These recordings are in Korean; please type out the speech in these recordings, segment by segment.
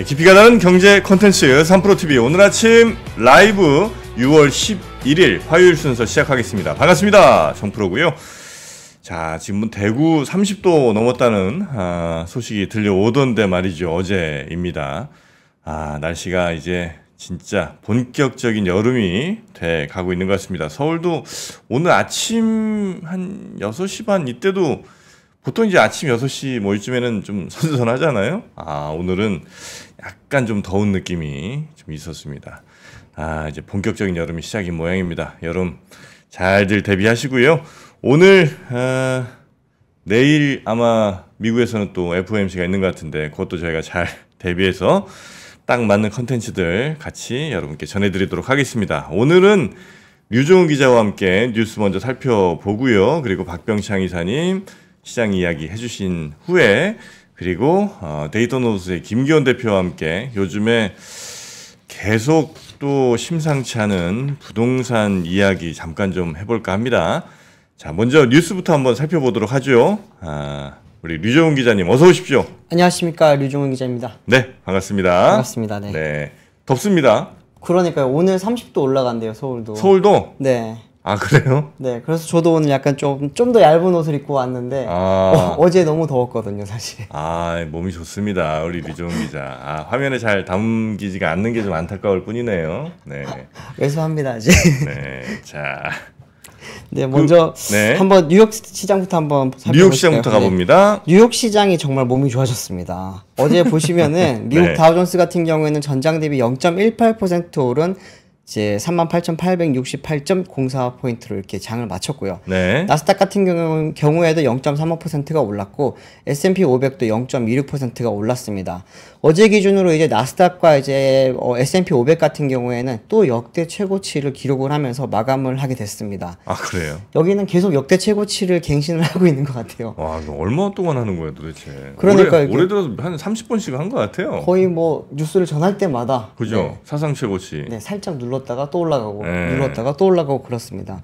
네, 깊이가 나는 경제 컨텐츠 3프로TV 오늘 아침 라이브 6월 11일 화요일 순서 시작하겠습니다. 반갑습니다. 정프로고요. 자, 지금 대구 30도 넘었다는 아, 소식이 들려오던데 말이죠. 어제입니다. 아, 날씨가 이제 진짜 본격적인 여름이 돼 가고 있는 것 같습니다. 서울도 오늘 아침 한 6시 반 이때도 보통 이제 아침 6시 뭐 이쯤에는 좀 선선하잖아요. 아, 오늘은 약간 좀 더운 느낌이 좀 있었습니다. 아, 이제 본격적인 여름이 시작인 모양입니다. 여름 잘들 대비하시고요. 오늘, 아, 내일 아마 미국에서는 또 FOMC가 있는 것 같은데 그것도 저희가 잘 대비해서 딱 맞는 컨텐츠들 같이 여러분께 전해드리도록 하겠습니다. 오늘은 류종훈 기자와 함께 뉴스 먼저 살펴보고요. 그리고 박병창 이사님, 시장 이야기 해주신 후에 그리고 어, 데이터노스의 김기현 대표와 함께 요즘에 계속 또 심상치 않은 부동산 이야기 잠깐 좀 해볼까 합니다. 자, 먼저 뉴스부터 한번 살펴보도록 하죠. 아, 우리 류정훈 기자님 어서 오십시오. 안녕하십니까 류정훈 기자입니다. 네, 반갑습니다. 반갑습니다. 네. 네. 덥습니다. 그러니까요. 오늘 30도 올라간대요, 서울도. 서울도? 네. 아 그래요? 네 그래서 저도 오늘 약간 좀 좀 더 얇은 옷을 입고 왔는데 아... 어, 제 너무 더웠거든요 사실 아 몸이 좋습니다 우리 리조은 기자 아, 화면에 잘 담기지가 않는 게 좀 안타까울 뿐이네요 네죄송합니다 아직 네자 네, 먼저 그, 네. 한번 뉴욕 시장부터 한번 뉴욕 시장부터 가봅니다. 네. 뉴욕 시장이 정말 몸이 좋아졌습니다. 어제 보시면은 미국 네. 다우존스 같은 경우에는 전장 대비 0.18% 오른 이제 38,868.04포인트로 이렇게 장을 마쳤고요. 네. 나스닥 같은 경우, 경우에도 0.35%가 올랐고 S&P 500도 0.26%가 올랐습니다. 어제 기준으로 이제 나스닥과 이제 어, S&P 500 같은 경우에는 또 역대 최고치를 기록을 하면서 마감을 하게 됐습니다. 아 그래요? 여기는 계속 역대 최고치를 갱신을 하고 있는 것 같아요. 와, 얼마 동안 하는 거예요, 도대체? 그러니까 올해, 올해 들어서 한 30번씩 한 것 같아요. 거의 뭐 뉴스를 전할 때마다 그죠? 네. 사상 최고치. 네, 살짝 눌렀다가 또 올라가고 네. 눌렀다가 또 올라가고 그렇습니다.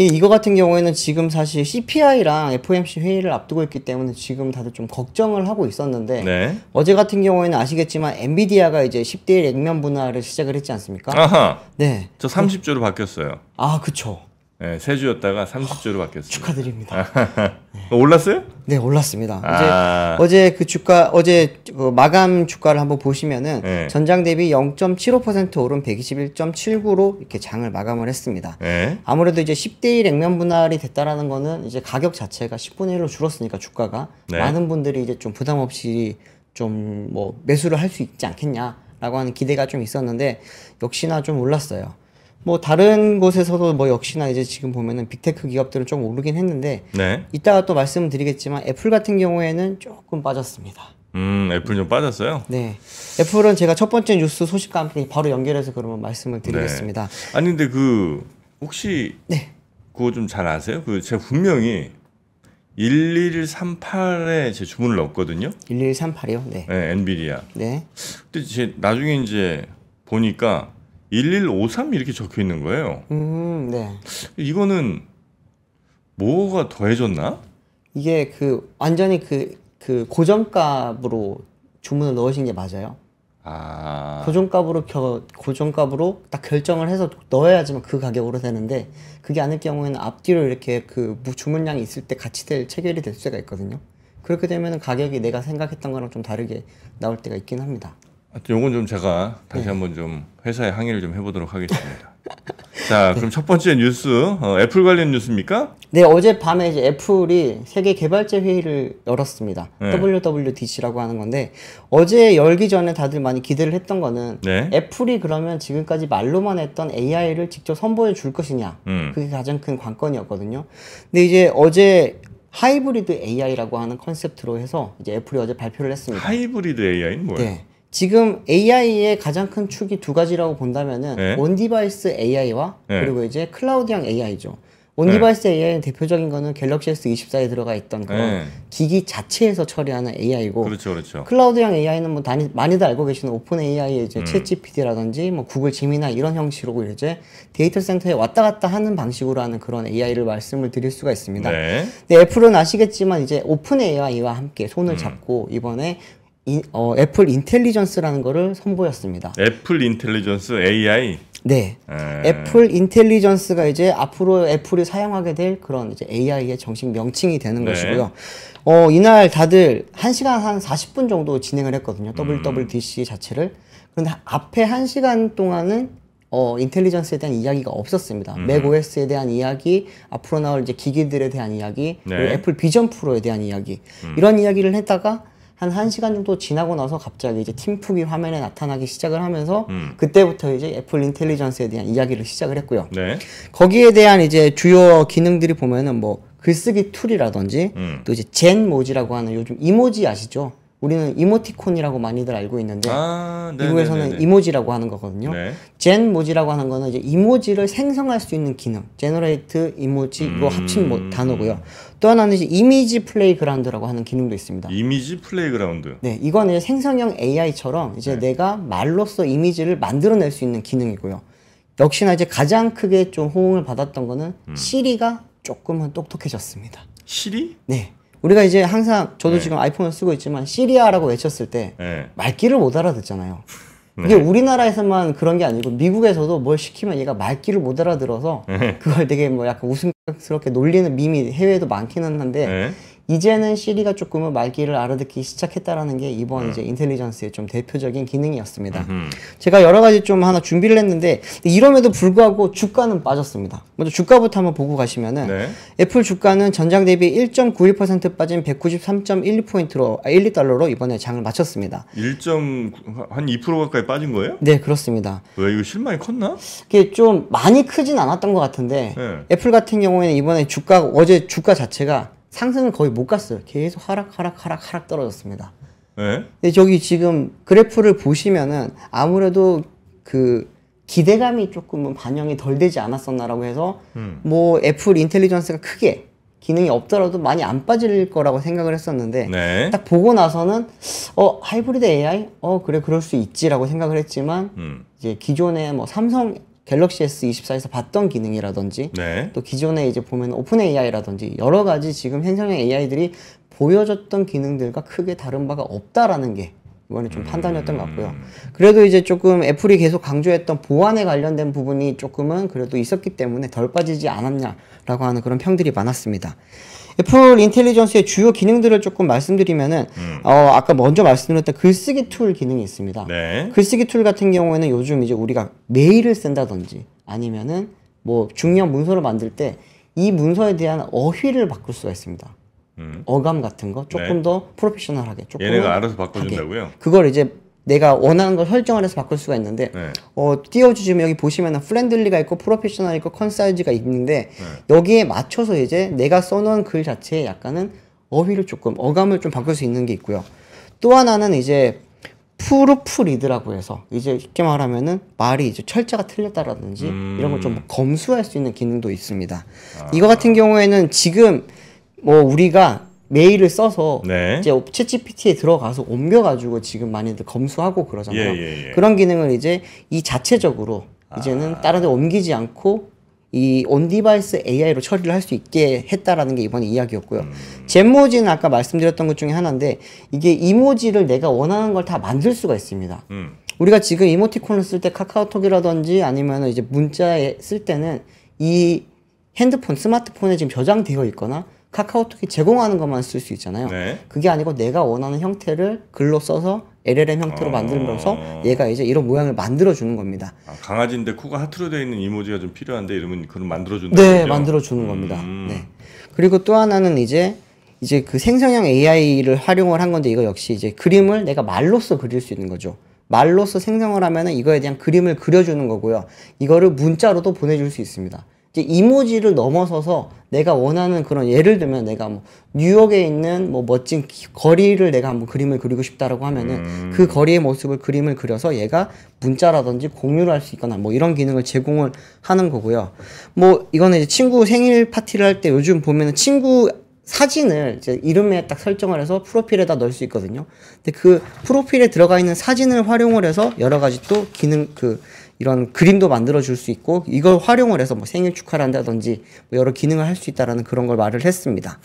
이거 같은 경우에는 지금 사실 CPI랑 FOMC 회의를 앞두고 있기 때문에 지금 다들 좀 걱정을 하고 있었는데 네. 어제 같은 경우에는 아시겠지만 엔비디아가 이제 10대1 액면 분할을 시작을 했지 않습니까? 아하. 네. 저 30조로 바뀌었어요. 아, 그쵸. 네, 세 주였다가 30주로 바뀌었습니다. 축하드립니다. 아, 올랐어요? 네, 올랐습니다. 아~ 어제, 어제 그 주가 어제 어, 마감 주가를 한번 보시면은 네. 전장 대비 0.75% 오른 121.79로 이렇게 장을 마감을 했습니다. 네. 아무래도 이제 10대 1 액면 분할이 됐다라는 거는 이제 가격 자체가 10분의 1로 줄었으니까 주가가 네. 많은 분들이 이제 좀 부담 없이 좀 뭐 매수를 할 수 있지 않겠냐라고 하는 기대가 좀 있었는데 역시나 좀 올랐어요. 뭐 다른 곳에서도 뭐 역시나 이제 지금 보면은 빅테크 기업들은 좀 오르긴 했는데 네. 이따가 또 말씀드리겠지만 애플 같은 경우에는 조금 빠졌습니다. 음, 애플 좀 빠졌어요? 네. 애플은 제가 첫 번째 뉴스 소식과 함께 바로 연결해서 그러면 말씀을 네. 드리겠습니다. 네. 아니 근데 그 혹시 네. 그거 좀 잘 아세요? 그 제가 분명히 1138에 제 주문을 넣었거든요. 1138이요? 네. 네 엔비디아. 네. 근데 제 나중에 이제 보니까 1153 이렇게 적혀 있는 거예요. 음, 네. 이거는 뭐가 더해졌나? 이게 그 완전히 그, 그 고정값으로 주문을 넣으신 게 맞아요. 아. 고정값으로 겨, 고정값으로 딱 결정을 해서 넣어야지만 그 가격으로 되는데 그게 아닐 경우에는 앞뒤로 이렇게 그 주문량이 있을 때 같이 될 체결이 될 수가 있거든요. 그렇게 되면 가격이 내가 생각했던 거랑 좀 다르게 나올 때가 있긴 합니다. 하여튼 요건 좀 제가 다시 네. 한번 좀 회사에 항의를 좀 해보도록 하겠습니다. 자, 그럼 네. 첫 번째 뉴스 어, 애플 관련 뉴스입니까? 네, 어젯밤에 이제 애플이 세계 개발자 회의를 열었습니다. 네. WWDC라고 하는 건데 어제 열기 전에 다들 많이 기대를 했던 거는 네. 애플이 그러면 지금까지 말로만 했던 AI를 직접 선보여 줄 것이냐. 음. 그게 가장 큰 관건이었거든요. 근데 이제 어제 하이브리드 AI라고 하는 컨셉트로 해서 이제 애플이 어제 발표를 했습니다. 하이브리드 AI는 뭐예요? 네. 지금 AI의 가장 큰 축이 두 가지라고 본다면은 네. 온 디바이스 AI와 네. 그리고 이제 클라우드형 AI죠. 온 디바이스 네. AI의 대표적인 거는 갤럭시 S24에 들어가 있던 그런 네. 기기 자체에서 처리하는 AI고 그렇죠, 그렇죠. 클라우드형 AI는 뭐 다니, 많이들 알고 계시는 오픈 AI의 이제 음. 챗GPT라든지 뭐 구글 지미나 이런 형식으로 이제 데이터 센터에 왔다 갔다 하는 방식으로 하는 그런 AI를 말씀을 드릴 수가 있습니다. 네. 근데 애플은 아시겠지만 이제 오픈 AI와 함께 손을 음. 잡고 이번에 이, 어, 애플 인텔리전스라는 거를 선보였습니다. 애플 인텔리전스 AI. 네. 에... 애플 인텔리전스가 이제 앞으로 애플이 사용하게 될 그런 이제 AI의 정식 명칭이 되는 네. 것이고요. 어, 이날 다들 1시간 한 40분 정도 진행을 했거든요. 음. WWDC 자체를. 그런데 앞에 1시간 동안은 어, 인텔리전스에 대한 이야기가 없었습니다. 음. 맥 OS에 대한 이야기, 앞으로 나올 이제 기기들에 대한 이야기, 네. 그리고 애플 비전 프로에 대한 이야기. 음. 이런 이야기를 했다가 한 1시간 정도 지나고 나서 갑자기 이제 팀쿡이 화면에 나타나기 시작을 하면서 음. 그때부터 이제 애플 인텔리전스에 대한 이야기를 시작을 했고요. 네. 거기에 대한 이제 주요 기능들이 보면은 뭐 글쓰기 툴이라든지 음. 또 이제 젠 모지라고 하는 요즘 이모지 아시죠? 우리는 이모티콘이라고 많이들 알고 있는데 아, 네, 미국에서는 네, 네, 이모지라고 하는 거거든요. 네. 젠 모지라고 하는 거는 이제 이모지를 생성할 수 있는 기능, 제너레이트 이모지로 음... 합친 뭐 단어고요. 또 하나는 이미지 플레이그라운드라고 하는 기능도 있습니다. 이미지 플레이그라운드. 네, 이거는 생성형 AI처럼 이제 네. 내가 말로써 이미지를 만들어낼 수 있는 기능이고요. 역시나 이제 가장 크게 좀 호응을 받았던 거는 음. 시리가 조금은 똑똑해졌습니다. 시리? 네. 우리가 이제 항상 저도 네. 지금 아이폰을 쓰고 있지만 시리아라고 외쳤을 때 네. 말귀를 못 알아듣잖아요. 네. 이게 우리나라에서만 그런 게 아니고 미국에서도 뭘 시키면 얘가 말귀를 못 알아들어서 네. 그걸 되게 뭐 약간 웃음 그렇게 놀리는 밈이 해외에도 많기는 한데 네. 이제는 시리가 조금은 말귀를 알아듣기 시작했다라는 게 이번 음. 이제 인텔리전스의 좀 대표적인 기능이었습니다. 음흠. 제가 여러 가지 좀 하나 준비를 했는데 이럼에도 불구하고 주가는 빠졌습니다. 먼저 주가부터 한번 보고 가시면은 네. 애플 주가는 전장 대비 1.91% 빠진 193.12포인트로 아, 12달러로 이번에 장을 마쳤습니다. 1.한2% 가까이 빠진 거예요? 네, 그렇습니다. 왜 이거 실망이 컸나? 이게 좀 많이 크진 않았던 것 같은데 네. 애플 같은 경우에는 이번에 주가 어제 주가 자체가 상승은 거의 못 갔어요. 계속 하락 하락 하락 하락 떨어졌습니다. 네? 근데 저기 지금 그래프를 보시면은 아무래도 그 기대감이 조금은 반영이 덜 되지 않았었나라고 해서 음. 뭐 애플 인텔리전스가 크게 기능이 없더라도 많이 안 빠질 거라고 생각을 했었는데 네. 딱 보고 나서는 어 하이브리드 AI 어 그래 그럴 수 있지라고 생각을 했지만 음. 이제 기존에 뭐 삼성 갤럭시 S24에서 봤던 기능이라든지 네. 또 기존에 이제 보면 오픈 AI라든지 여러 가지 지금 현장형 AI들이 보여줬던 기능들과 크게 다른 바가 없다라는 게 이번에 좀 음. 판단이었던 것 같고요. 그래도 이제 조금 애플이 계속 강조했던 보안에 관련된 부분이 조금은 그래도 있었기 때문에 덜 빠지지 않았냐라고 하는 그런 평들이 많았습니다. 애플 인텔리전스의 주요 기능들을 조금 말씀드리면은 음. 어, 아까 먼저 말씀드렸던 글쓰기 툴 기능이 있습니다. 네. 글쓰기 툴 같은 경우에는 요즘 이제 우리가 메일을 쓴다든지 아니면은 뭐 중요한 문서를 만들 때 이 문서에 대한 어휘를 바꿀 수가 있습니다. 음. 어감 같은 거 조금 네. 더 프로페셔널하게 조금 얘네가 알아서 바꿔준다고요? 그걸 이제 내가 원하는 걸 설정을 해서 바꿀 수가 있는데 네. 어, 띄워주시면 여기 보시면 프렌들리가 있고 프로페셔널 있고 컨사이즈가 있는데 네. 여기에 맞춰서 이제 내가 써놓은 글 자체에 약간은 어휘를 조금 어감을 좀 바꿀 수 있는 게 있고요. 또 하나는 이제 프루프 리드라고 해서 이제 쉽게 말하면은 말이 이제 철자가 틀렸다라든지 음... 이런 걸 좀 검수할 수 있는 기능도 있습니다. 아... 이거 같은 경우에는 지금 뭐 우리가 메일을 써서 네. 이제 채 g 피티에 들어가서 옮겨가지고 지금 많이들 검수하고 그러잖아요. 예, 예, 예. 그런 기능을 이제 이 자체적으로 아. 이제는 아. 다른 데 옮기지 않고 이 온디바이스 AI로 처리를 할 수 있게 했다라는 게 이번 에 이야기였고요. 음. 젠모지는 아까 말씀드렸던 것 중에 하나인데 이게 이모지를 내가 원하는 걸 다 만들 수가 있습니다. 음. 우리가 지금 이모티콘을 쓸 때 카카오톡이라든지 아니면 이제 문자에 쓸 때는 이 핸드폰, 스마트폰에 지금 저장되어 있거나 카카오톡이 제공하는 것만 쓸 수 있잖아요. 네. 그게 아니고 내가 원하는 형태를 글로 써서 LLM 형태로 어... 만들면서 얘가 이제 이런 모양을 만들어 주는 겁니다. 아, 강아지인데 코가 하트로 되어 있는 이모지가 좀 필요한데 이러면 그걸 만들어 준다. 네, 만들어 주는 겁니다. 음. 네. 그리고 또 하나는 이제 이제 그 생성형 AI를 활용을 한 건데 이거 역시 이제 그림을 내가 말로써 그릴 수 있는 거죠. 말로써 생성을 하면은 이거에 대한 그림을 그려주는 거고요. 이거를 문자로도 보내줄 수 있습니다. 이제 이모지를 넘어서서 내가 원하는 그런 예를 들면 내가 뭐 뉴욕에 있는 뭐 멋진 거리를 내가 한번 그림을 그리고 싶다라고 하면은 음. 그 거리의 모습을 그림을 그려서 얘가 문자라든지 공유를 할 수 있거나 뭐 이런 기능을 제공을 하는 거고요. 뭐 이거는 이제 친구 생일 파티를 할 때 요즘 보면은 친구 사진을 이제 이름에 딱 설정을 해서 프로필에다 넣을 수 있거든요. 근데 그 프로필에 들어가 있는 사진을 활용을 해서 여러 가지 또 기능 그 이런 그림도 만들어 줄 수 있고 이걸 활용을 해서 뭐 생일 축하를 한다든지 뭐 여러 기능을 할 수 있다라는 그런 걸 말을 했습니다.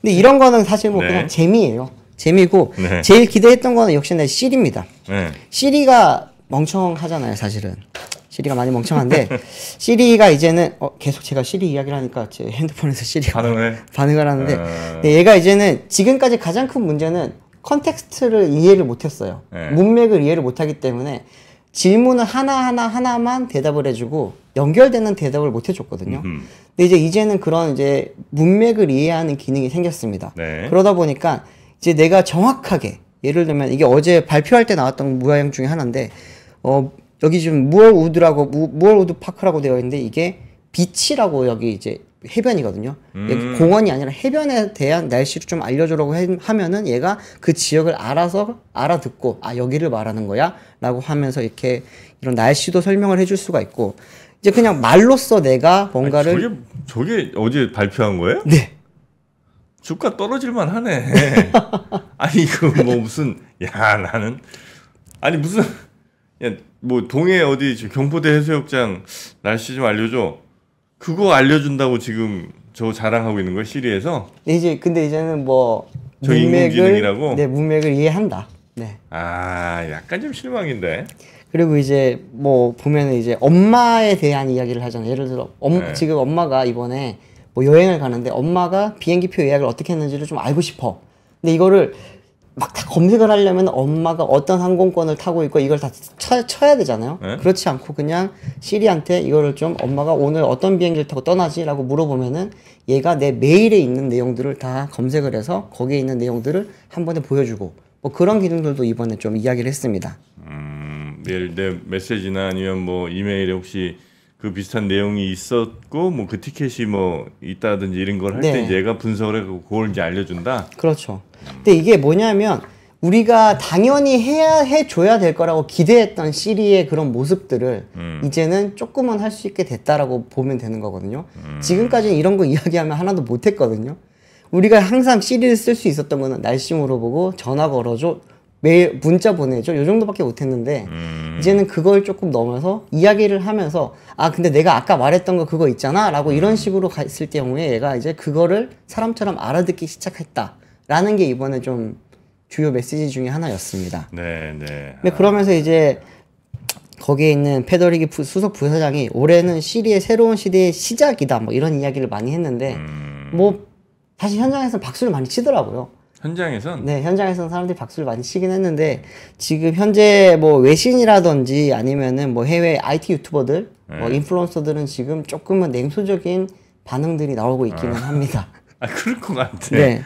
근데 이런 거는 사실 뭐 네. 그냥 재미예요. 재미고 네. 제일 기대했던 거는 역시나 시리입니다. 네. 시리가 멍청하잖아요, 사실은. 시리가 많이 멍청한데 시리가 이제는 어, 계속 제가 시리 이야기를 하니까 제 핸드폰에서 시리가 반응을 반응을 하는데 어... 얘가 이제는 지금까지 가장 큰 문제는 컨텍스트를 이해를 못했어요. 네. 문맥을 이해를 못하기 때문에 질문은 하나하나 하나만 대답을 해주고 연결되는 대답을 못 해줬거든요. 근데 이제 이제는 그런 이제 문맥을 이해하는 기능이 생겼습니다. 네. 그러다 보니까 이제 내가 정확하게 예를 들면 이게 어제 발표할 때 나왔던 모양 중에 하나인데 어 여기 지금 무얼우드라고 무얼우드 파크라고 되어 있는데 이게 빛이라고 여기 이제 해변이거든요. 음. 공원이 아니라 해변에 대한 날씨를 좀 알려주라고 하면은 얘가 그 지역을 알아서 알아듣고 아 여기를 말하는 거야라고 하면서 이렇게 이런 날씨도 설명을 해줄 수가 있고 이제 그냥 말로써 내가 뭔가를 아니, 저게, 저게 어제 발표한 거예요? 네. 주가 떨어질만 하네. 아니 이거 뭐 무슨 야 나는 아니 무슨 야, 뭐 동해 어디 경포대 해수욕장 날씨 좀 알려줘. 그거 알려준다고 지금 저 자랑하고 있는 걸 시리에서 네, 이제 근데 이제는 뭐 문맥을 네 문맥을 이해한다. 네. 아 약간 좀 실망인데. 그리고 이제 뭐 보면은 이제 엄마에 대한 이야기를 하잖아요. 예를 들어 엄, 네. 지금 엄마가 이번에 뭐 여행을 가는데 엄마가 비행기표 예약을 어떻게 했는지를 좀 알고 싶어. 근데 이거를 막다 검색을 하려면 엄마가 어떤 항공권을 타고 있고 이걸 다 쳐, 쳐야 되잖아요. 네? 그렇지 않고 그냥 시리한테 이거를 좀 엄마가 오늘 어떤 비행기를 타고 떠나지라고 물어보면은 얘가 내 메일에 있는 내용들을 다 검색을 해서 거기에 있는 내용들을 한 번에 보여주고 뭐 그런 기능들도 이번에 좀 이야기를 했습니다. 음, 예내 메시지나 아니면 뭐 이메일에 혹시 그 비슷한 내용이 있었고 뭐 그 티켓이 뭐 있다든지 이런 걸 할때 네. 얘가 분석을 해고 그걸 이제 알려준다. 그렇죠. 근데 이게 뭐냐면 우리가 당연히 해야 해줘야 될 거라고 기대했던 시리의 그런 모습들을 음. 이제는 조금은 할 수 있게 됐다라고 보면 되는 거거든요. 음. 지금까지는 이런 거 이야기하면 하나도 못했거든요. 우리가 항상 시리를 쓸 수 있었던 거는 날씨물어 보고 전화 걸어줘 메일 문자 보내죠. 요 정도밖에 못했는데 음. 이제는 그걸 조금 넘어서 이야기를 하면서 아 근데 내가 아까 말했던 거 그거 있잖아라고 이런 음. 식으로 갔을 경우에 얘가 이제 그거를 사람처럼 알아듣기 시작했다라는 게 이번에 좀 주요 메시지 중에 하나였습니다. 네, 네. 근데 그러면서 이제 거기에 있는 페더리기 부, 수석 부사장이 올해는 시리의 새로운 시대의 시작이다 뭐 이런 이야기를 많이 했는데 음. 뭐 사실 현장에서 박수를 많이 치더라고요. 현장에선 네 현장에선 사람들이 박수를 많이 치긴 했는데 지금 현재 뭐 외신이라든지 아니면은 뭐 해외 IT 유튜버들 뭐 네. 뭐 인플루언서들은 지금 조금은 냉소적인 반응들이 나오고 있기는 아. 합니다. 아 그럴 것 같아. 네.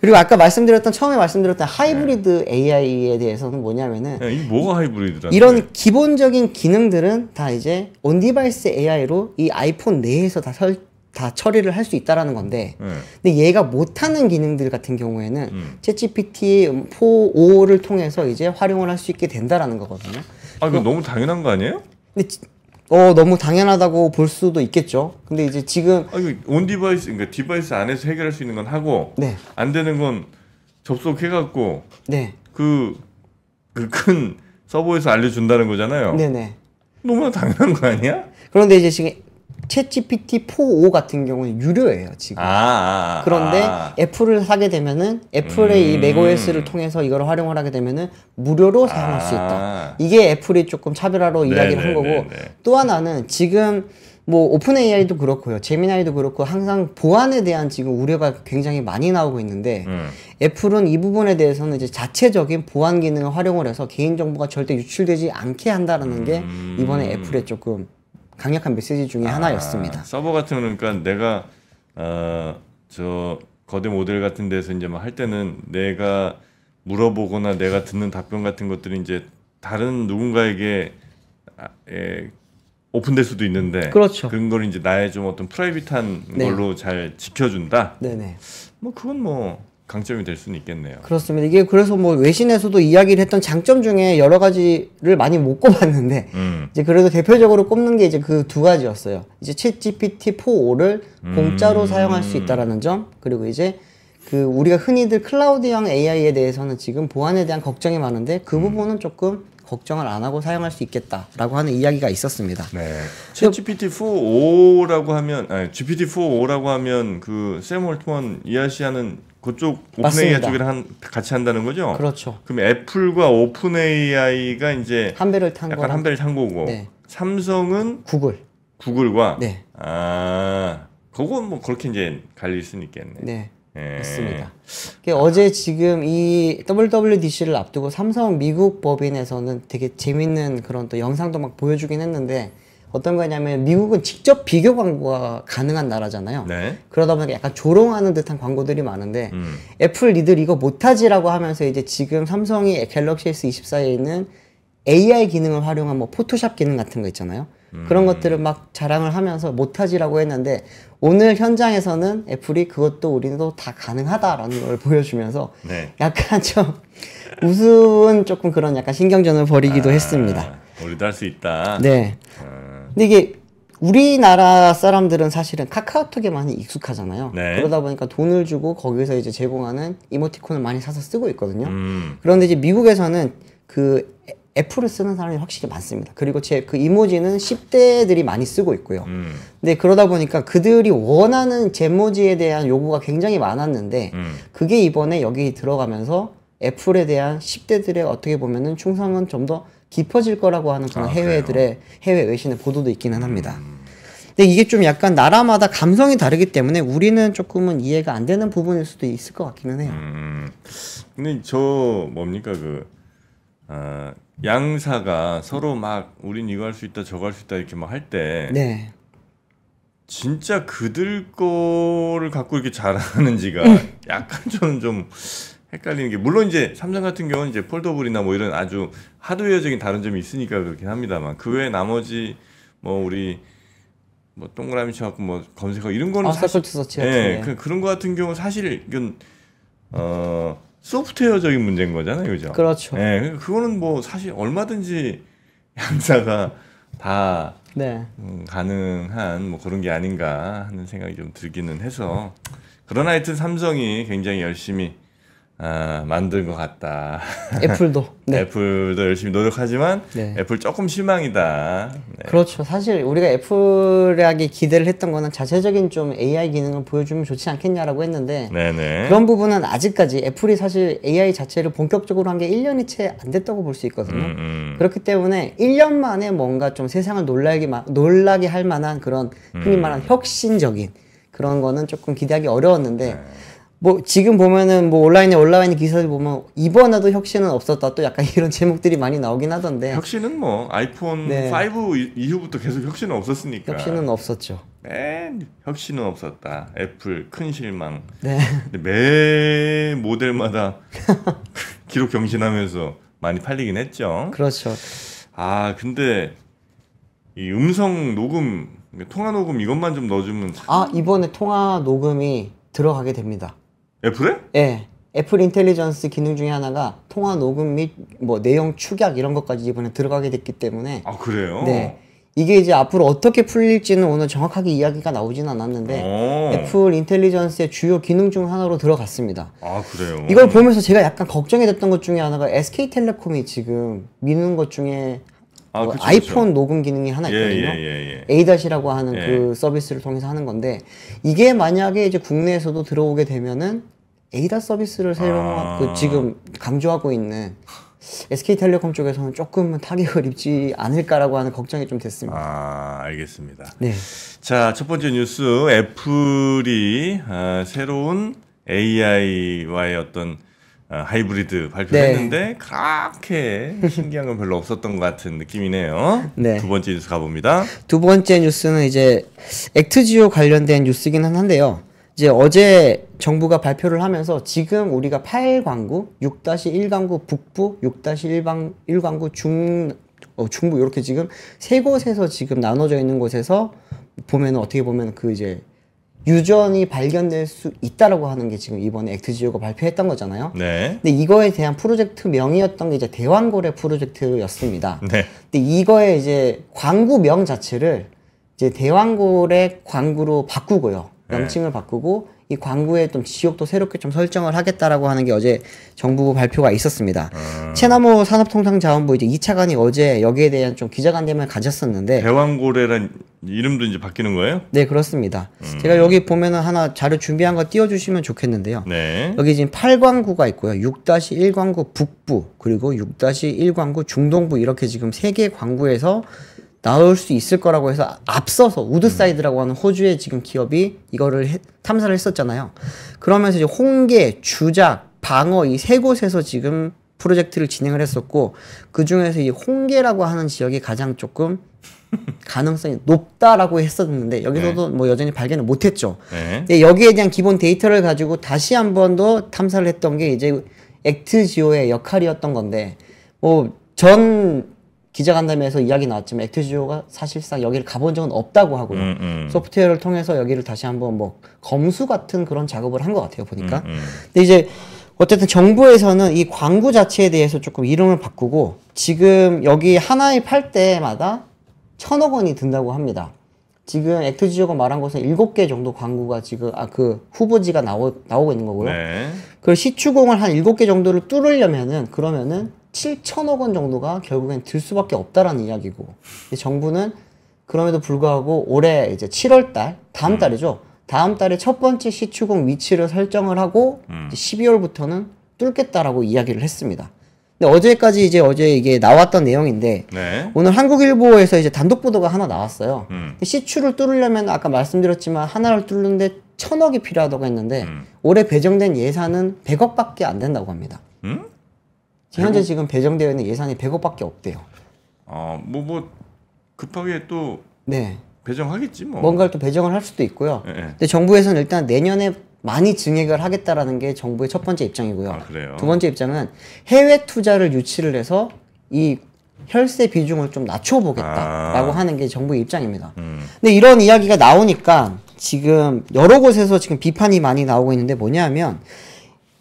그리고 아까 말씀드렸던 처음에 말씀드렸던 하이브리드 네. AI에 대해서는 뭐냐면은 야, 네, 이 뭐가 하이브리드라? 이런 기본적인 기능들은 다 이제 온디바이스 AI로 이 아이폰 내에서 다 설, 다 처리를 할 수 있다라는 건데 네. 근데 얘가 못하는 기능들 같은 경우에는 음. 챗GPT 4.5를 통해서 이제 활용을 할 수 있게 된다라는 거거든요. 아 이거 너무 당연한 거 아니에요? 근데 어 너무 당연하다고 볼 수도 있겠죠. 근데 이제 지금 아, 이거 온 디바이스 그러니까 디바이스 안에서 해결할 수 있는 건 하고 네. 안 되는 건 접속해갖고 네. 그그큰 서버에서 알려준다는 거잖아요. 네네. 너무나 당연한 거 아니야? 그런데 이제 지금 챗GPT 4.5 같은 경우는 유료예요 지금. 아, 아, 아. 그런데 아. 애플을 사게 되면은 애플의 음. 이 맥OS를 통해서 이걸 활용을 하게 되면은 무료로 아. 사용할 수 있다. 네, 이게 애플이 조금 차별화로 이야기를 네, 한 네, 거고 네네. 또 하나는 지금 뭐 오픈 AI도 그렇고요, 제미나이도 그렇고 항상 보안에 대한 지금 우려가 굉장히 많이 나오고 있는데 음. 애플은 이 부분에 대해서는 이제 자체적인 보안 기능을 활용을 해서 개인 정보가 절대 유출되지 않게 한다라는 게 음. 이번에 애플의 조금 강력한 메시지 중의 아, 하나였습니다. 서버 같은 거는 그러니까 내가 어, 저 거대 모델 같은 데서 이제 막할 때는 내가 물어보거나 내가 듣는 답변 같은 것들이 이제 다른 누군가에게 아, 에, 예, 오픈될 수도 있는데 그렇죠. 그런 걸 이제 나의 좀 어떤 프라이빗한 네. 걸로 잘 지켜준다. 네네. 뭐 그건 뭐 강점이 될 수는 있겠네요. 그렇습니다. 이게 그래서 뭐 외신에서도 이야기를 했던 장점 중에 여러 가지를 많이 못 꼽았는데 음. 이제 그래도 대표적으로 꼽는 게 이제 그 두 가지였어요. 이제 챗 GPT 4를 공짜로 음. 사용할 수 있다라는 점 그리고 이제 그 우리가 흔히들 클라우드형 AI에 대해서는 지금 보안에 대한 걱정이 많은데 그 음. 부분은 조금 걱정을 안 하고 사용할 수 있겠다라고 하는 이야기가 있었습니다. 네. 그 GPT 4O라고 하면 아니, GPT 4O라고 하면 그샘 월트먼 이아시아는 그쪽 오픈AI 쪽이랑 같이 한다는 거죠? 그렇죠. 그럼 애플과 오픈AI가 이제 한 배를 탄 약간 한 배를 탄 거고 네. 삼성은 구글 구글과 네. 아 그건 뭐 그렇게 이제 갈릴 수는 있겠네. 네. 있습니다. 그러니까 어제 지금 이 WWDC를 앞두고 삼성 미국 법인에서는 되게 재밌는 그런 또 영상도 막 보여주긴 했는데 어떤 거냐면 미국은 직접 비교 광고가 가능한 나라잖아요. 네. 그러다 보니까 약간 조롱하는 듯한 광고들이 많은데 음. 애플 니들 이거 못하지라고 하면서 이제 지금 삼성이 갤럭시 S24에 있는 AI 기능을 활용한 뭐 포토샵 기능 같은 거 있잖아요. 음. 그런 것들을 막 자랑을 하면서 못하지라고 했는데 오늘 현장에서는 애플이 그것도 우리도 다 가능하다라는 걸 보여주면서 네. 약간 좀 우스운 조금 그런 약간 신경전을 벌이기도 아, 했습니다. 우리도 할 수 있다. 네. 아. 근데 이게 우리나라 사람들은 사실은 카카오톡에 많이 익숙하잖아요. 네. 그러다 보니까 돈을 주고 거기서 이제 제공하는 이모티콘을 많이 사서 쓰고 있거든요. 음. 그런데 이제 미국에서는 그 애플을 쓰는 사람이 확실히 많습니다. 그리고 제 그 이모지는 10대들이 많이 쓰고 있고요. 음. 근데 그러다 보니까 그들이 원하는 제모지에 대한 요구가 굉장히 많았는데 음. 그게 이번에 여기 들어가면서 애플에 대한 10대들의 어떻게 보면은 충성은 좀 더 깊어질 거라고 하는 그런 아, 해외들의 해외 외신의 보도도 있기는 음. 합니다. 음. 근데 이게 좀 약간 나라마다 감성이 다르기 때문에 우리는 조금은 이해가 안 되는 부분일 수도 있을 것 같기는 해요. 음. 근데 저 뭡니까 그 어, 양사가 서로 막 우린 이거 할 수 있다 저거 할 수 있다 이렇게 막 할때 네. 진짜 그들 거를 갖고 이렇게 잘하는지가 음. 약간 저는 좀 헷갈리는 게 물론 이제 삼성 같은 경우는 이제 폴더블이나 뭐 이런 아주 하드웨어적인 다른 점이 있으니까 그렇긴 합니다만 그 외에 나머지 뭐 우리 뭐 동그라미 쳐갖고 뭐 검색하고 이런 거는 아, 사실 예, 네. 그, 그런 거 같은 경우 사실 이건 어 소프트웨어적인 문제인 거잖아요, 그죠? 그렇죠. 네, 그거는 뭐 사실 얼마든지 양사가 다 네. 음, 가능한 뭐 그런 게 아닌가 하는 생각이 좀 들기는 해서 그러나 하여튼 삼성이 굉장히 열심히 아, 만든 것 같다. 애플도. 네. 애플도 열심히 노력하지만 네. 애플 조금 실망이다. 네. 그렇죠. 사실 우리가 애플에게 기대를 했던 거는 자체적인 좀 AI 기능을 보여주면 좋지 않겠냐라고 했는데 네네. 네. 그런 부분은 아직까지 애플이 사실 AI 자체를 본격적으로 한 게 1년이 채 안 됐다고 볼 수 있거든요. 음, 음. 그렇기 때문에 1년 만에 뭔가 좀 세상을 놀라게, 놀라게 할 만한 그런 음. 흔히 말하는 혁신적인 그런 거는 조금 기대하기 어려웠는데 네. 뭐 지금 보면은 뭐 온라인에 온라인 기사들 보면 이번에도 혁신은 없었다 또 약간 이런 제목들이 많이 나오긴 하던데 혁신은 뭐 아이폰 네. 5 이후부터 계속 혁신은 없었으니까 혁신은 없었죠. 맨 혁신은 없었다. 애플 큰 실망. 네. 매 모델마다 기록 경신하면서 많이 팔리긴 했죠. 그렇죠. 아 근데 이 음성 녹음 통화 녹음 이것만 좀 넣어주면 아 이번에 통화 녹음이 들어가게 됩니다. 애플에? 예. 애플 인텔리전스 기능 중에 하나가 통화 녹음 및 뭐 내용 축약 이런 것까지 이번에 들어가게 됐기 때문에 아 그래요? 네. 이게 이제 앞으로 어떻게 풀릴지는 오늘 정확하게 이야기가 나오진 않았는데 오. 어. 애플 인텔리전스의 주요 기능 중 하나로 들어갔습니다. 아 그래요? 이걸 보면서 제가 약간 걱정이 됐던 것 중에 하나가 SK텔레콤이 지금 미는 것 중에 아, 뭐 그쵸, 아이폰 녹음 기능이 하나 예, 있거든요. 예, 예, 예, 예. a 라고 하는 예. 그 서비스를 통해서 하는 건데 이게 만약에 이제 국내에서도 들어오게 되면은 에이다 서비스를 새로 아... 그 지금 강조하고 있는 SK텔레콤 쪽에서는 조금은 타격을 입지 않을까라고 하는 걱정이 좀 됐습니다. 아, 알겠습니다. 네. 자, 첫 번째 뉴스 애플이 아, 새로운 AI와의 어떤 아, 하이브리드 발표했는데 네. 그렇게 신기한 건 별로 없었던 것 같은 느낌이네요. 네. 두 번째 뉴스 가봅니다. 두 번째 뉴스는 이제 액트지오 관련된 뉴스긴 한데요. 이제 어제 정부가 발표를 하면서 지금 우리가 8광구, 6-1광구 북부, 6-1광구 중, 어, 중부 이렇게 지금 세 곳에서 지금 나눠져 있는 곳에서 보면 어떻게 보면 그 이제 유전이 발견될 수 있다라고 하는 게 지금 이번에 액트지오가 발표했던 거잖아요. 네. 근데 이거에 대한 프로젝트 명이었던 게 이제 대왕고래 프로젝트였습니다. 네. 근데 이거에 이제 광구명 자체를 이제 대왕고래 광구로 바꾸고요. 명칭을 바꾸고 이광고의좀 지역도 새롭게 좀 설정을 하겠다라고 하는 게 어제 정부 발표가 있었습니다. 음. 아. 채나무 산업통상자원부 이제 2차관이 어제 여기에 대한 좀 기자간담회를 가졌었는데 대왕고래란 이름도 이제 바뀌는 거예요? 네 그렇습니다. 음. 제가 여기 보면은 하나 자료 준비한 거 띄워주시면 좋겠는데요. 네. 여기 지금 8광구가 있고요. 6-1광구 북부 그리고 6-1광구 중동부 이렇게 지금 세개 광구에서 나올 수 있을 거라고 해서 앞서서 우드사이드라고 하는 호주의 지금 기업이 이거를 해, 탐사를 했었잖아요. 그러면서 이제 홍계, 주작, 방어 이 세 곳에서 지금 프로젝트를 진행을 했었고 그 중에서 이 홍계라고 하는 지역이 가장 조금 가능성이 높다라고 했었는데 여기서도 네. 뭐 여전히 발견을 못했죠. 네. 여기에 대한 기본 데이터를 가지고 다시 한 번 더 탐사를 했던 게 이제 액트지오의 역할이었던 건데 뭐전 기자간담회에서 이야기 나왔지만 액티지오가 사실상 여기를 가본 적은 없다고 하고요. 음, 음. 소프트웨어를 통해서 여기를 다시 한번 뭐 검수 같은 그런 작업을 한 것 같아요 보니까. 음, 음, 근데 이제 어쨌든 정부에서는 이광구 자체에 대해서 조금 이름을 바꾸고 지금 여기 하나에 팔 때마다 천억 원이 든다고 합니다. 지금 액트지오가 말한 것은 일곱 개 정도 광구가 지금 아 그 후보지가 나오, 나오고 있는 거고요. 네. 그 시추공을 한 일곱 개 정도를 뚫으려면은 그러면은 7천억 원 정도가 결국엔 들 수밖에 없다라는 이야기고 정부는 그럼에도 불구하고 올해 이제 7월 달 다음 음. 달이죠. 다음 달에 첫 번째 시추공 위치를 설정을 하고 음. 12월부터는 뚫겠다라고 이야기를 했습니다. 근데 어제까지 이제 어제 이게 나왔던 내용인데 네. 오늘 한국일보에서 이제 단독 보도가 하나 나왔어요. 음. 시추를 뚫으려면 아까 말씀드렸지만 하나를 뚫는데 천억이 필요하다고 했는데 음. 올해 배정된 예산은 100억밖에 안 된다고 합니다. 음? 그 현재 지금 배정되어 있는 예산이 100억밖에 없대요. 아, 뭐, 뭐, 급하게 또 네. 배정하겠지 뭐. 뭔가를 또 배정을 할 수도 있고요. 예, 예, 근데 정부에서는 일단 내년에 많이 증액을 하겠다라는 게 정부의 첫 번째 입장이고요. 아, 그래요? 두 번째 입장은 해외 투자를 유치를 해서 이 혈세 비중을 좀 낮춰보겠다라고 아. 하는 게 정부의 입장입니다. 음. 근데 이런 이야기가 나오니까 지금 여러 곳에서 지금 비판이 많이 나오고 있는데 뭐냐면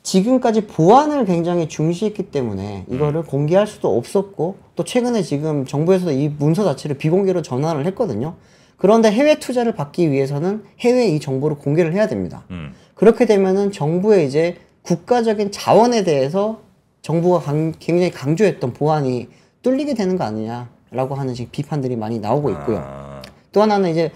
지금까지 보안을 굉장히 중시했기 때문에 이거를 음. 공개할 수도 없었고 또 최근에 지금 정부에서도 이 문서 자체를 비공개로 전환을 했거든요. 그런데 해외 투자를 받기 위해서는 해외 이 정보를 공개를 해야 됩니다. 음. 그렇게 되면은 정부의 이제 국가적인 자원에 대해서 정부가 강, 굉장히 강조했던 보안이 뚫리게 되는 거 아니냐라고 하는 지금 비판들이 많이 나오고 있고요. 아. 또 하나는 이제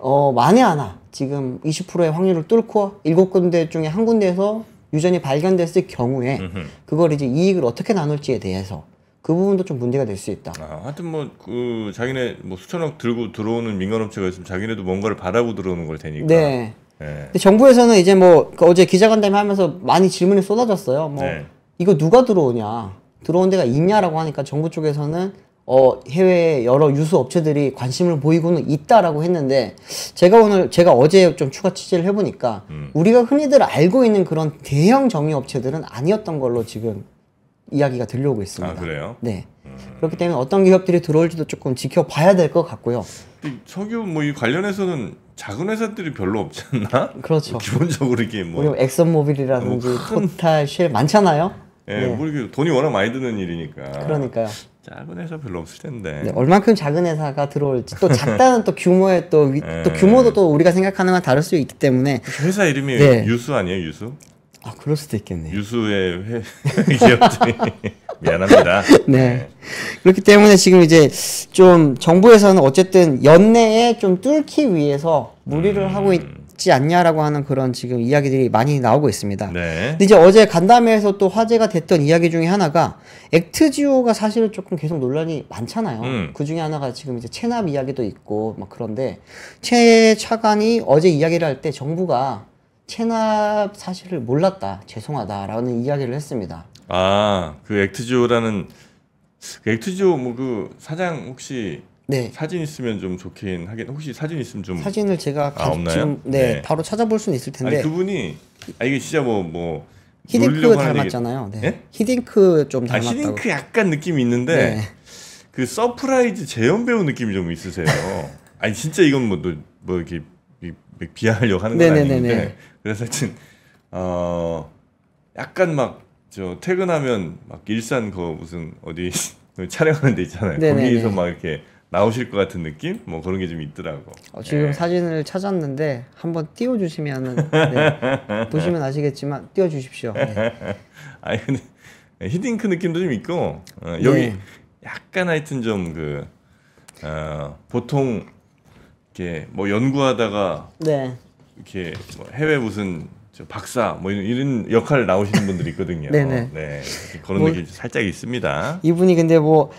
어 만에 하나 지금 20%의 확률을 뚫고 7군데 중에 한 군데에서 유전이 발견됐을 경우에 음흠. 그걸 이제 이익을 어떻게 나눌지에 대해서 그 부분도 좀 문제가 될 수 있다. 아, 하여튼 뭐 그 자기네 뭐 수천억 들고 들어오는 민간 업체가 있으면 자기네도 뭔가를 바라고 들어오는 걸 테니까. 네. 네. 정부에서는 이제 뭐그 어제 기자간담회 하면서 많이 질문이 쏟아졌어요. 뭐 네. 이거 누가 들어오냐, 들어온 데가 있냐라고 하니까 정부 쪽에서는 어, 해외 여러 유수 업체들이 관심을 보이고는 있다라고 했는데 제가 오늘 제가 어제 좀 추가 취재를 해보니까 음. 우리가 흔히들 알고 있는 그런 대형 정유 업체들은 아니었던 걸로 지금 이야기가 들려오고 있습니다. 아, 그래요? 네. 음. 그렇기 때문에 어떤 기업들이 들어올지도 조금 지켜봐야 될 것 같고요. 석유 뭐이 관련해서는 작은 회사들이 별로 없지 않나? 그렇죠. 뭐 기본적으로 이게 뭐 엑선모빌이라든지 뭐 어, 큰... 토탈 쉘 많잖아요. 예, 네. 뭐 이렇게 돈이 워낙 많이 드는 일이니까. 그러니까요. 작은 회사 별로 없을 텐데. 네, 얼만큼 작은 회사가 들어올지 또 작다는 또 규모의 또, 위, 네. 또 규모도 또 우리가 생각하는 건 다를 수 있기 때문에 회사 이름이 네. 유수 아니에요 유수? 아 그럴 수도 있겠네요. 유수의 회, 기업들이 미안합니다. 네. 네. 그렇기 때문에 지금 이제 좀 정부에서는 어쨌든 연내에 좀 뚫기 위해서 음. 무리를 음... 하고 있. 없지 않냐라고 하는 그런 지금 이야기들이 많이 나오고 있습니다. 네. 근데 이제 어제 간담회에서 또 화제가 됐던 이야기 중에 하나가 액트지오가 사실 조금 계속 논란이 많잖아요. 음. 그 중에 하나가 지금 이제 체납 이야기도 있고 막 그런데 최 차관이 어제 이야기를 할 때 정부가 체납 사실을 몰랐다, 죄송하다라는 이야기를 했습니다. 아, 그 액트지오라는 그 액트지오 뭐 그 사장 혹시 네. 사진 있으면 좀 좋긴 하겠. 혹시 사진 있으면 좀 사진을 제가 가, 아, 없나요? 지금 네, 네. 바로 찾아볼 수는 있을 텐데. 아니, 그분이 아 이게 진짜 뭐뭐 뭐 히딩크 닮았잖아요. 네. 네? 히딩크 좀 아, 닮았다고. 아, 히딩크 약간 느낌이 있는데 네. 그 서프라이즈 재현 배우 느낌이 좀 있으세요. 아니 진짜 이건 뭐뭐 뭐 이렇게 뭐 비하하려고 하는 건 네, 네, 네, 아닌데 그래서 하여튼 어 약간 막 저 퇴근하면 막 일산 거 무슨 어디 촬영하는 데 있잖아요. 네네네. 거기에서 막 이렇게 나오실 것 같은 느낌? 뭐 그런 게 좀 있더라고. 어, 지금 예. 사진을 찾았는데 한번 띄워 주시면은 네. 보시면 아시겠지만 띄워 주십시오. 네. 아니 근데 히딩크 느낌도 좀 있고 어, 여기 네. 약간 하여튼 좀그 어, 보통 이렇게 뭐 연구하다가 네. 이렇게 뭐 해외 무슨 저 박사 뭐 이런, 이런 역할 을 나오시는 분들이 있거든요. 네네. 네, 네. 네 그런 뭐, 느낌 살짝 있습니다. 이분이 근데 뭐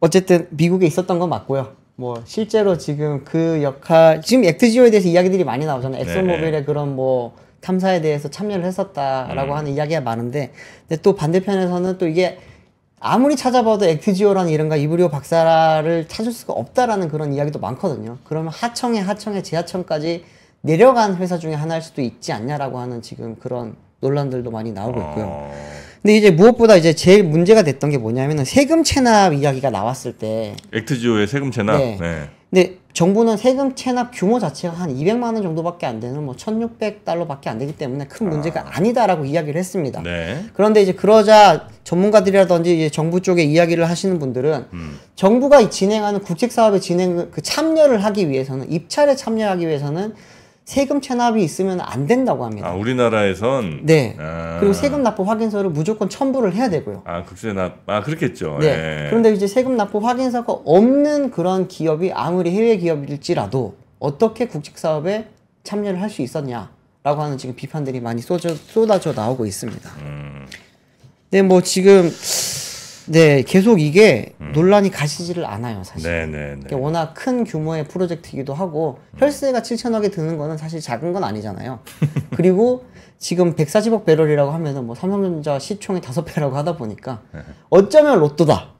어쨌든 미국에 있었던 건 맞고요. 뭐 실제로 지금 그 역할 지금 액트지오에 대해서 이야기들이 많이 나오잖아요. 네. 엑소모빌의 네. 그런 뭐 탐사에 대해서 참여를 했었다라고 음. 하는 이야기가 많은데 근데 또 반대편에서는 또 이게 아무리 찾아봐도 액트지오라는 이름과 이브리오 박사를 찾을 수가 없다라는 그런 이야기도 많거든요. 그러면 하청에 하청에 지하청까지 내려간 회사 중에 하나일 수도 있지 않냐라고 하는 지금 그런 논란들도 많이 나오고 있고요. 어... 근데 이제 무엇보다 이제 제일 문제가 됐던 게 뭐냐면은 세금 체납 이야기가 나왔을 때 액트지오의 세금 체납. 네. 네. 근데 정부는 세금 체납 규모 자체가 한 200만 원 정도밖에 안 되는 뭐 1,600달러밖에 안 되기 때문에 큰 문제가 아. 니다라고 이야기를 했습니다. 네. 그런데 이제 그러자 전문가들이라든지 이제 정부 쪽에 이야기를 하시는 분들은 음. 정부가 진행하는 국책 사업의 진행 그 참여를 하기 위해서는 입찰에 참여하기 위해서는 세금 체납이 있으면 안 된다고 합니다. 아, 우리나라에선 네. 아. 그리고 세금 납부 확인서를 무조건 첨부를 해야 되고요. 아, 국세 납. 아, 그렇겠죠. 네. 예. 그런데 이제 세금 납부 확인서가 없는 그런 기업이 아무리 해외 기업일지라도 어떻게 국책 사업에 참여를 할 수 있었냐라고 하는 지금 비판들이 많이 쏟아져 나오고 있습니다. 음. 네, 뭐 지금 네, 계속 이게 음. 논란이 가시지를 않아요, 사실. 네네네. 네, 네. 그러니까 워낙 큰 규모의 프로젝트이기도 하고 음. 혈세가 7천억이 드는 거는 사실 작은 건 아니잖아요. 그리고 지금 140억 배럴이라고 하면은 뭐 삼성전자 시총이 다섯 배라고 하다 보니까 네. 어쩌면 로또다라고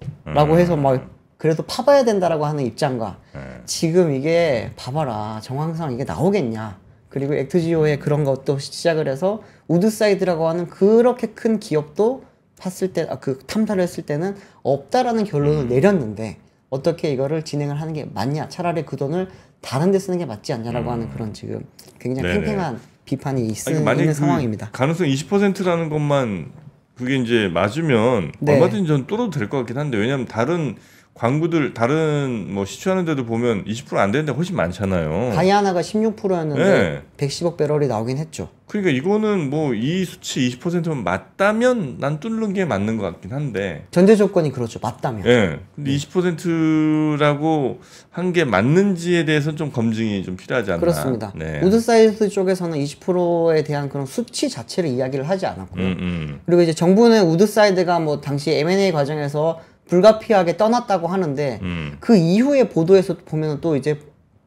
음. 해서 막 그래도 파봐야 된다라고 하는 입장과 지금 이게 봐봐라 정황상 이게 나오겠냐 그리고 액트지오의 그런 것도 시작을 해서 우드사이드라고 하는 그렇게 큰 기업도 봤을 때, 아, 그 탐사를 했을 때는 없다라는 결론을 음. 내렸는데 어떻게 이거를 진행을 하는 게 맞냐? 차라리 그 돈을 다른 데 쓰는 게 맞지 않냐라고 음. 하는 그런 지금 굉장히 네네. 팽팽한 비판이 있, 아니, 그 있는 그 상황입니다. 가능성 20%라는 것만 그게 이제 맞으면 네. 얼마든지 전 뚫어도 될 것 같긴 한데 왜냐하면 다른 광고들 다른 뭐 시추하는 데도 보면 20%안 되는데 훨씬 많잖아요. 다이아나가 16%였는데 네. 110억 배럴이 나오긴 했죠. 그러니까 이거는 뭐 이 수치 20%만 맞다면 난 뚫는 게 맞는 것 같긴 한데. 전제 조건이 그렇죠. 맞다면. 예. 네. 근데 네. 20%라고 한 게 맞는지에 대해서좀 검증이 좀 필요하지 않나. 그렇습니다. 네. 우드사이드 쪽에서는 20%에 대한 그런 수치 자체를 이야기를 하지 않았고요. 음, 음. 그리고 이제 정부는 우드사이드가 뭐 당시 M&A 과정에서 불가피하게 떠났다고 하는데 음. 그이후에 보도에서 보면 또 이제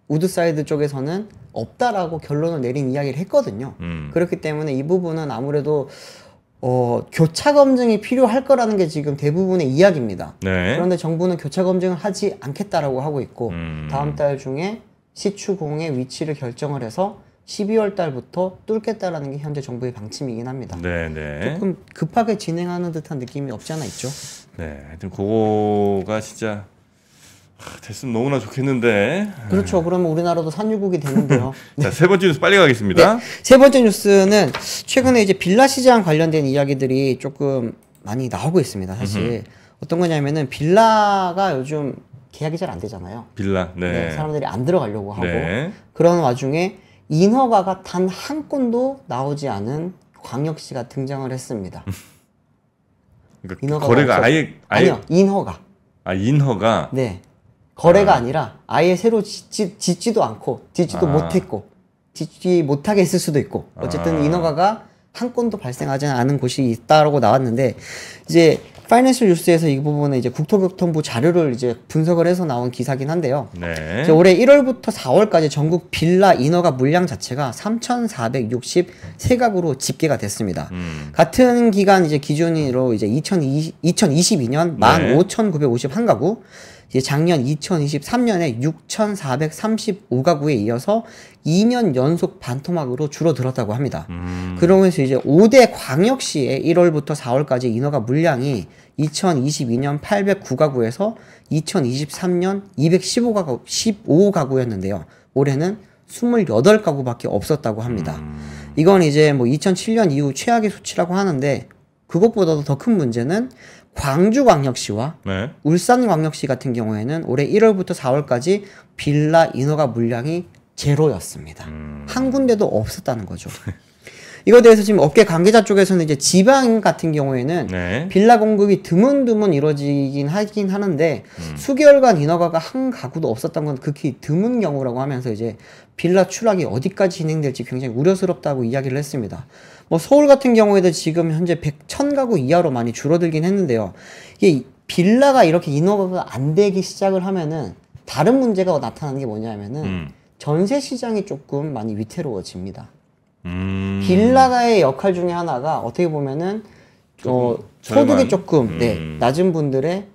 우드사이드 쪽에서는 없다라고 결론을 내린 이야기를 했거든요. 음. 그렇기 때문에 이 부분은 아무래도 어, 교차 검증이 필요할 거라는 게 지금 대부분의 이야기입니다. 네. 그런데 정부는 교차 검증을 하지 않겠다라고 하고 있고 음. 다음 달 중에 시추공의 위치를 결정을 해서 12월 달부터 뚫겠다라는 게 현재 정부의 방침이긴 합니다. 네네. 네. 조금 급하게 진행하는 듯한 느낌이 없지 않아 있죠. 네, 하여튼 그거가 진짜 아, 됐으면 너무나 좋겠는데. 그렇죠. 네. 그러면 우리나라도 산유국이 되는데요. 자, 세 번째 뉴스 빨리 가겠습니다. 네, 세 번째 뉴스는 최근에 이제 빌라 시장 관련된 이야기들이 조금 많이 나오고 있습니다. 사실 으흠. 어떤 거냐면은 빌라가 요즘 계약이 잘 안 되잖아요. 빌라. 네. 네. 사람들이 안 들어가려고 하고 네. 그런 와중에 인허가가 단 한 건도 나오지 않은 광역시가 등장을 했습니다. 그러니까 거래가 아예, 아예 아니요 인허가. 아 인허가. 네 거래가 아. 니라 아예 새로 짓지, 짓지도 않고 짓지도 아. 못했고 짓지 못하게 했을 수도 있고 어쨌든 아. 인허가가 한 건도 발생하지 않은 곳이 있다라고 나왔는데 이제 파이낸셜 뉴스에서 이 부분은 이제 국토교통부 자료를 이제 분석을 해서 나온 기사긴 한데요. 네. 올해 1월부터 4월까지 전국 빌라 인허가 물량 자체가 3 4 6 3각으로 집계가 됐습니다. 음. 같은 기간 이제 기준으로 이제 2020, 2022년 15,951가구, 이제 작년 2023년에 6,435가구에 이어서 2년 연속 반토막으로 줄어들었다고 합니다. 음. 그러면서 이제 5대 광역시에 1월부터 4월까지 인허가 물량이 2022년 809가구에서 2023년 215가구 15가구였는데요. 올해는 28가구밖에 없었다고 합니다. 음. 이건 이제 뭐 2007년 이후 최악의 수치라고 하는데 그것보다도 더 큰 문제는 광주광역시와 네. 울산광역시 같은 경우에는 올해 1월부터 4월까지 빌라 인허가 물량이 제로였습니다. 음... 한 군데도 없었다는 거죠. 이거에 대해서 지금 업계 관계자 쪽에서는 이제 지방 같은 경우에는 네. 빌라 공급이 드문드문 이루어지긴 하긴 하는데 음. 수개월간 인허가가 한 가구도 없었던 건 극히 드문 경우라고 하면서 이제 빌라 추락이 어디까지 진행될지 굉장히 우려스럽다고 이야기를 했습니다. 뭐 서울 같은 경우에도 지금 현재 100, 1000가구 이하로 많이 줄어들긴 했는데요. 이게 빌라가 이렇게 인허가가 안 되기 시작을 하면은 다른 문제가 나타나는 게 뭐냐면은 음. 전세 시장이 조금 많이 위태로워집니다. 음. 빌라다의 역할 중에 하나가 어떻게 보면은 어, 소득이 조금 네, 음. 네, 낮은 분들의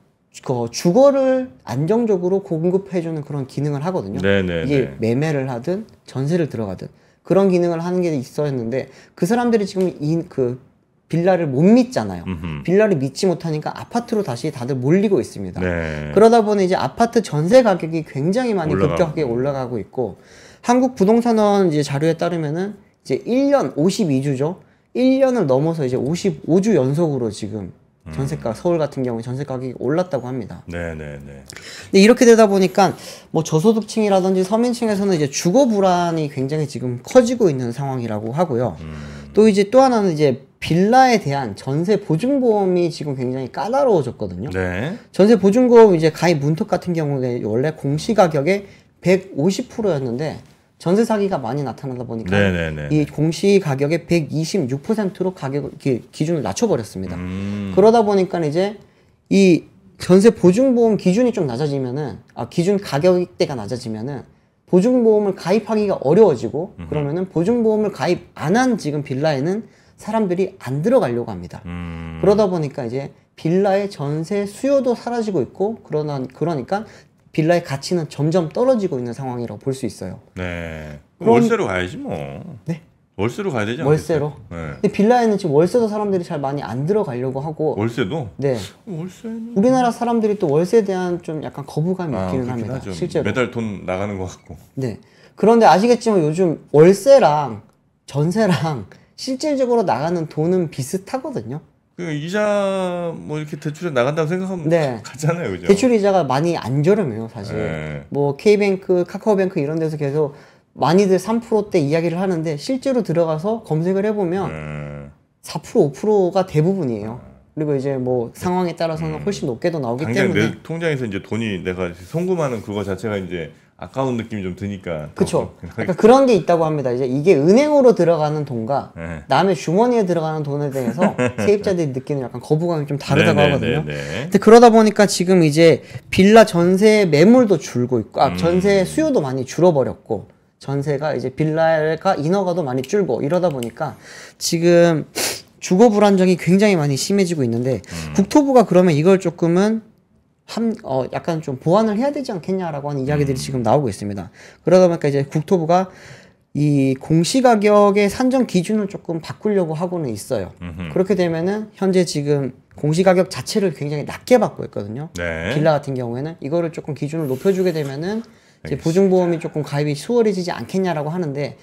그 주거를 안정적으로 공급해주는 그런 기능을 하거든요. 네네네. 네, 이게 네. 매매를 하든 전세를 들어가든 그런 기능을 하는 게있어했는데그 사람들이 지금 이 그 빌라를 못 믿잖아요. 음흠. 빌라를 믿지 못하니까 아파트로 다시 다들 몰리고 있습니다. 네. 그러다 보니 이제 아파트 전세 가격이 굉장히 많이 올라가고. 급격하게 올라가고 있고 한국 부동산원 이제 자료에 따르면은 이제 1년 52주죠. 1년을 넘어서 이제 55주 연속으로 지금 음. 전세가 서울 같은 경우에 전세 가격이 올랐다고 합니다. 네네네. 네, 네. 근데 이렇게 되다 보니까 뭐 저소득층이라든지 서민층에서는 이제 주거 불안이 굉장히 지금 커지고 있는 상황이라고 하고요. 음. 또 이제 또 하나는 이제 빌라에 대한 전세 보증보험이 지금 굉장히 까다로워졌거든요. 네. 전세 보증보험 이제 가입 문턱 같은 경우에 원래 공시 가격의 150%였는데 전세 사기가 많이 나타나다 보니까 네네네. 이 공시 가격의 126%로 가격 기준을 낮춰버렸습니다. 음. 그러다 보니까 이제 이 전세 보증보험 기준이 좀 낮아지면은 아 기준 가격대가 낮아지면은 보증보험을 가입하기가 어려워지고 음 그러면은 보증보험을 가입 안 한 지금 빌라에는 사람들이 안 들어가려고 합니다. 음. 그러다 보니까 이제 빌라의 전세 수요도 사라지고 있고 그러나 그러니까 빌라의 가치는 점점 떨어지고 있는 상황이라고 볼 수 있어요. 네. 그럼, 월세로 가야지 뭐. 네. 월세로 가야 되지 않겠어요? 월세로. 네. 근데 빌라에는 지금 월세도 사람들이 잘 많이 안 들어가려고 하고. 월세도? 네. 월세는. 우리나라 사람들이 또 월세에 대한 좀 약간 거부감이 아, 있기는 합니다. 하죠. 실제로. 매달 돈 나가는 것 같고. 네. 그런데 아시겠지만 요즘 월세랑 전세랑 실질적으로 나가는 돈은 비슷하거든요. 그 이자 뭐 이렇게 대출에 나간다고 생각하면 네. 가잖아요, 그죠? 대출 이자가 많이 안 저렴해요, 사실. 네. 뭐 K뱅크, 카카오뱅크 이런 데서 계속 많이들 3%대 이야기를 하는데 실제로 들어가서 검색을 해보면 네. 4% 5%가 대부분이에요. 그리고 이제 뭐 상황에 따라서는 음. 훨씬 높게도 나오기 때문에 통장에서 이제 돈이 내가 송금하는 그거 자체가 이제 아까운 느낌이 좀 드니까 그쵸 약간 그런 게 있다고 합니다 이제 이게 은행으로 들어가는 돈과 네. 남의 주머니에 들어가는 돈에 대해서 세입자들이 느끼는 약간 거부감이 좀 다르다고 네네, 네, 하거든요 네, 네. 근데 그러다 보니까 지금 이제 빌라 전세 매물도 줄고 있고 아, 음. 전세 수요도 많이 줄어버렸고 전세가 이제 빌라가 인허가도 많이 줄고 이러다 보니까 지금 주거 불안정이 굉장히 많이 심해지고 있는데 음. 국토부가 그러면 이걸 조금은 함, 어, 약간 좀 보완을 해야 되지 않겠냐라고 하는 이야기들이 음. 지금 나오고 있습니다. 그러다 보니까 이제 국토부가 이 공시가격의 산정 기준을 조금 바꾸려고 하고는 있어요. 음흠. 그렇게 되면은 현재 지금 공시가격 자체를 굉장히 낮게 받고 있거든요. 네. 빌라 같은 경우에는 이거를 조금 기준을 높여주게 되면은 이제 보증보험이 조금 가입이 수월해지지 않겠냐라고 하는데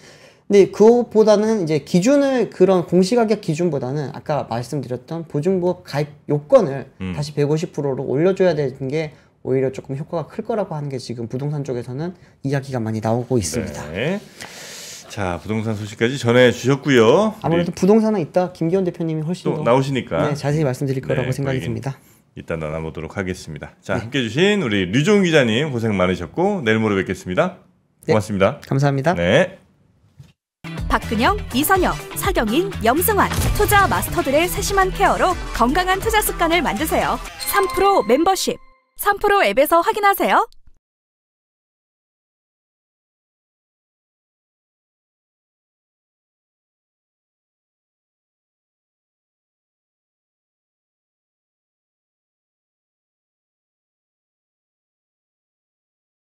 근데 그것보다는 이제 기준을 그런 공시가격 기준보다는 아까 말씀드렸던 보증보험 가입 요건을 음. 다시 150%로 올려줘야 되는 게 오히려 조금 효과가 클 거라고 하는 게 지금 부동산 쪽에서는 이야기가 많이 나오고 있습니다. 네. 자 부동산 소식까지 전해 주셨고요. 아무래도 네. 부동산은 있다 김기현 대표님이 훨씬 더 나오시니까 네, 자세히 말씀드릴 네, 거라고 네, 생각이 듭니다. 이따 나눠보도록 하겠습니다. 자 네. 함께 해주신 우리 류종 기자님 고생 많으셨고 내일 모레 뵙겠습니다. 고맙습니다. 감사합니다. 네. 박근영, 이선영 사경인, 염승환 투자 마스터들의 세심한 케어로 건강한 투자 습관을 만드세요. 3프로 멤버십 3프로 앱에서 확인하세요.